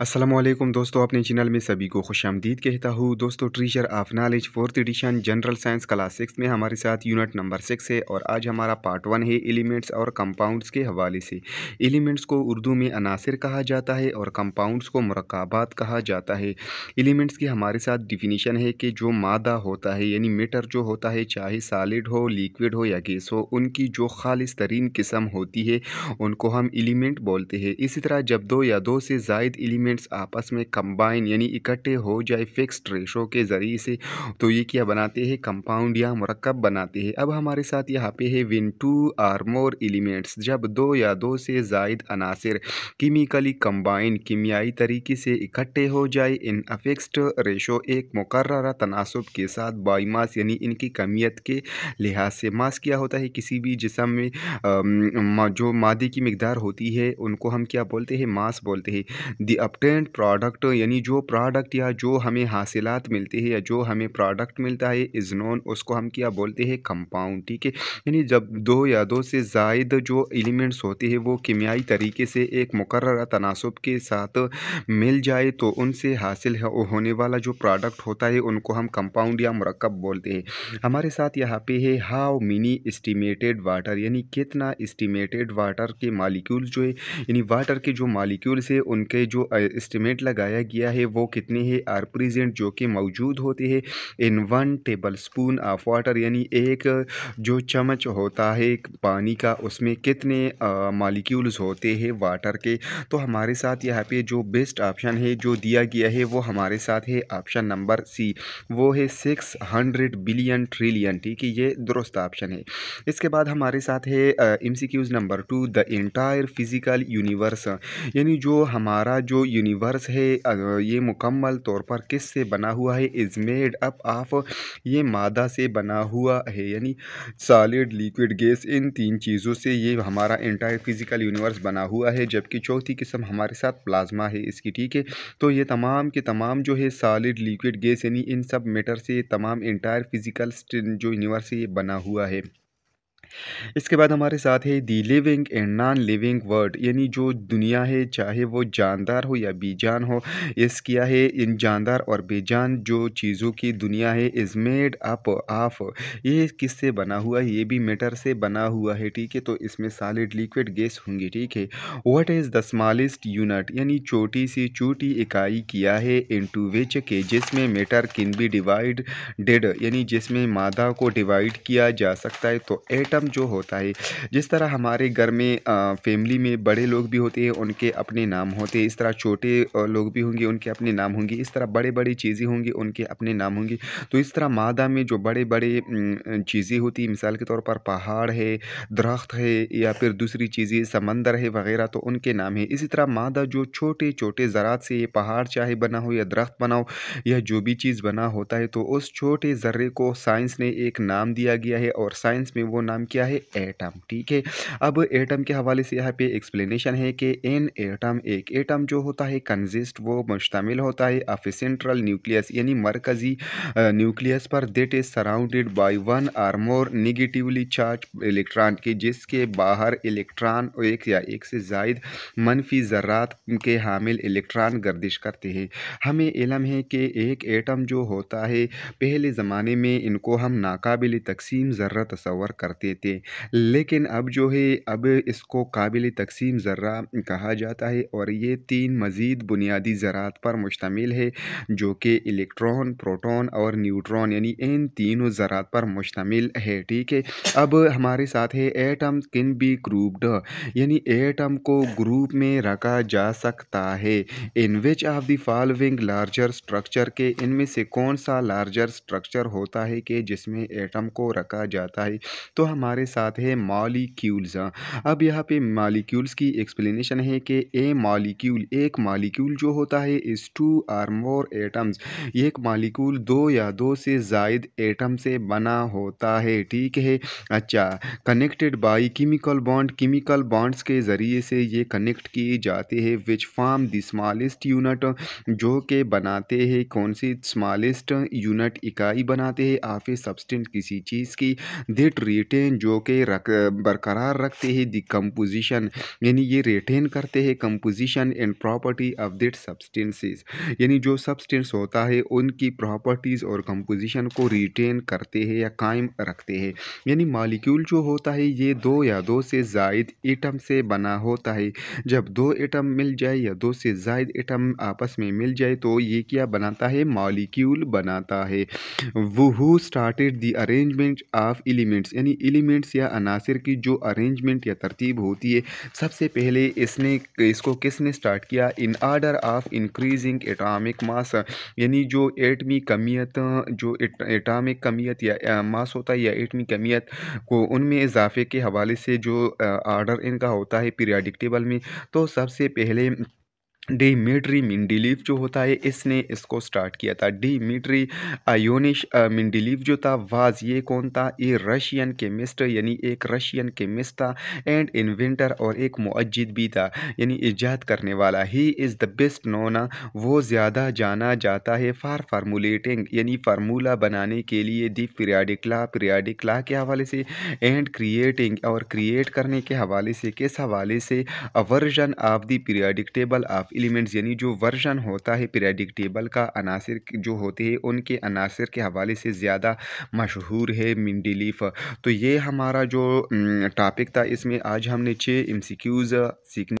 असलम दोस्तों अपने चैनल में सभी को खुश आमदीद कहता हूँ दोस्तों treasure of knowledge fourth edition general science class six में हमारे साथ यूनिट नंबर सिक्स है और आज हमारा पार्ट वन है एलिमेंट्स और कंपाउंड्स के हवाले से एलिमेंट्स को उर्दू में अनासर कहा जाता है और कंपाउंड्स को मरकबात कहा जाता है एलिमेंट्स की हमारे साथ डिफिनीशन है कि जो मादा होता है यानी मेटर जो होता है चाहे सालिड हो लिक्विड हो या गैस हो उनकी जो खालिस तरीन किस्म होती है उनको हम एलिमेंट बोलते हैं इसी तरह जब दो या दो से जायद एलिमेंट एलिमेंट्स आपस में कंबाइन यानी इकट्ठे हो जाए फिक्स्ड रेशो के ज़रिए से तो ये क्या बनाते हैं कंपाउंड या मरकब बनाते हैं अब हमारे साथ यहाँ पे है when two or more elements जब दो या दो से जायद अनासर कीमिकली कंबाइन कीमियाई तरीके से इकट्ठे हो जाए इन अफिक्स्ड रेशो एक मुकर तनासब के साथ बाईमास यानी इनकी कमियत के लिहाज से मास क्या होता है किसी भी जिसम में जो मादे की मकदार होती है उनको हम क्या बोलते हैं मास बोलते हैं दी ऑप्टेंट प्रोडक्ट यानी जो प्रोडक्ट या जो हमें हासिलात मिलते हैं या जो हमें प्रोडक्ट मिलता है इज़ नोन उसको हम क्या बोलते हैं कंपाउंड ठीक है यानी जब दो या दो से जायद जो एलिमेंट्स होते हैं वो कीमियाई तरीके से एक मुकर तनासब के साथ मिल जाए तो उनसे हासिल होने वाला जो प्रोडक्ट होता है उनको हम कंपाउंड या मरकब बोलते हैं हमारे साथ यहाँ पे है हाउ मिनी इस्टीमेटेड वाटर यानी कितना इस्टीमेटेड वाटर के मालिक्यूल जो है यानी वाटर के जो मालिक्यूल्स है उनके जो एस्टिमेट लगाया गया है वो कितनी है आर प्रेजेंट जो कि मौजूद होती है in one tablespoon of water यानी एक जो चम्मच होता है पानी का उसमें कितने मालिक्यूल्स होते हैं वाटर के तो हमारे साथ यहाँ पे जो बेस्ट ऑप्शन है जो दिया गया है वो हमारे साथ है ऑप्शन नंबर सी वो है सिक्स हंड्रेड बिलियन ट्रिलियन ठीक है ये दुरुस्त ऑप्शन है इसके बाद हमारे साथ है M C Q's number two the entire physical universe यानी जो हमारा जो यूनिवर्स है ये मुकम्मल तौर पर किस से बना हुआ है इज़ मेड अप ऑफ ये मादा से बना हुआ है यानी सॉलिड लिक्विड गैस इन तीन चीज़ों से ये हमारा इंटायर फिज़िकल यूनिवर्स बना हुआ है जबकि चौथी किस्म हमारे साथ प्लाज्मा है इसकी ठीक है तो ये तमाम के तमाम जो है सॉलिड लिक्विड गैस यानी इन सब मेटर से तमाम इंटायर फिज़िकल जो यूनिवर्स है ये बना हुआ है इसके बाद हमारे साथ है the living and non living world यानी जो दुनिया है चाहे वो जानदार हो या बेजान हो इस किया है इन जानदार और बेजान जो चीज़ों की दुनिया है इज़ मेड अप ऑफ ये किससे बना हुआ है ये भी मेटर से बना हुआ है ठीक है तो इसमें सॉलिड लिक्विड गैस होंगी ठीक है what is the smallest unit यानी छोटी सी छोटी इकाई किया है इन टू विच के जिसमें मेटर किन बी डिवाइड डेड यानी जिसमें मादा को डिवाइड किया जा सकता है तो एटम सिस्टम जो होता है जिस तरह हमारे घर में फैमिली में बड़े लोग भी होते हैं उनके अपने नाम होते हैं इस तरह छोटे लोग भी होंगे उनके अपने नाम होंगे इस तरह बड़े बड़े चीज़ें होंगी उनके अपने नाम होंगे तो इस तरह मादा में जो बड़े बड़े चीज़ें होती मिसाल के तौर पर पहाड़ है दरख्त है या फिर दूसरी चीज़ें समंदर है वगैरह तो उनके नाम है इसी तरह मादा जो छोटे छोटे ज़रात से ये पहाड़ चाहे बना हो या दरख्त बना हो या जो भी चीज़ बना होता है तो उस छोटे ज़र्रे को साइंस ने एक नाम दिया गया है और साइंस में वो नाम क्या है एटम ठीक है अब एटम के हवाले से यहाँ पे एक्सप्लेनेशन है कि एन एटम एक एटम जो होता है कंजिस्ट वो मुश्तमिल होता है ऑफ सेंट्रल न्यूक्लियस यानी मरकज़ी न्यूक्लियस पर that is surrounded by one or more negatively charge electron के जिसके बाहर इलेक्ट्रॉन एक या एक से जायद मनफी ज़रात के हामिल इलेक्ट्रॉन गर्दिश करते हैं हमें इलम है कि एक एटम जो होता है पहले ज़माने में इनको हम नाकाबिल तकसीम ज़र्रा तस्वर करते सकते लेकिन अब जो है अब इसको काबिल तकसीम ज़र्रा कहा जाता है और ये तीन मज़ीद बुनियादी ज़रात पर मुश्तमिल है जो कि इलेक्ट्रॉन प्रोटोन और न्यूट्रॉन यानी इन तीनों ज़रात पर मुश्तमिल है ठीक है अब हमारे साथ है एटम किन बी ग्रूपड यानी एटम को ग्रुप में रखा जा सकता है in which of the following larger structure के इनमें से कौन सा लार्जर स्ट्रक्चर होता है कि जिसमें एटम को रखा जाता है तो हम हमारे साथ है मॉलिक्यूल्स अब यहाँ पे मॉलिक्यूल्स की एक्सप्लेनेशन है कि ए मॉलिक्यूल एक मॉलिक्यूल जो होता है इस टू आर मोर एटम्स एक मॉलिक्यूल दो या दो से जायद एटम से बना होता है ठीक है अच्छा connected by chemical bond chemical bonds के ज़रिए से ये कनेक्ट किए जाते हैं which form the smallest unit जो के बनाते हैं कौन सी स्मॉलेस्ट यूनिट इकाई बनाते हैं ऑफ ए सब्सटेंट किसी चीज़ की दिट रिटेन हैं जो कि रख बरकरार रखते हैं दी कंपोजिशन यानी ये रिटेन करते हैं composition and property of that substances यानी जो सब्सटेंस होता है उनकी प्रॉपर्टीज़ और कंपोजिशन को रिटेन करते हैं या कायम रखते हैं यानी मालिक्यूल जो होता है ये दो या दो से जायद एटम से बना होता है जब दो एटम मिल जाए या दो से जायद एटम आपस में मिल जाए तो ये क्या बनाता है मालिक्यूल बनाता है वो who started the arrangement of elements यानी एलिमेंट्स या अनासर की जो अरेंजमेंट या तरतीब होती है सबसे पहले इसने इसको किसने स्टार्ट किया in order of increasing atomic mass यानी जो एटमी कमियत जो एटामिक कमियत या मास होता है या एटमी कमियत को उनमें इजाफे के हवाले से जो आर्डर इनका होता है पीरियाडिक टेबल में तो सबसे पहले डीमिट्री मिंडिलीव जो होता है इसने इसको स्टार्ट किया था डीमिट्री आयोनिश मिंडिलीव जो था वाज ये कौन था ये रशियन केमिस्ट यानी एक रशियन केमिस्ट था एंड इन्वेंटर और एक मुजिद भी था यानी ईजाद करने वाला he is the best known वो ज़्यादा जाना जाता है फार फार्मूलेटिंग यानी फार्मूला बनाने के लिए दी पीरियाडिक ला के हवाले से एंड क्रिएटिंग और क्रिएट करने के हवाले से किस हवाले से a version of the periodic table of elements यानी जो वर्जन होता है पीरियडिक टेबल का अनासर जो होते हैं उनके अनासर के हवाले से ज़्यादा मशहूर है मिंडलीफ तो ये हमारा जो टॉपिक था इसमें आज हमने छः एम सीखने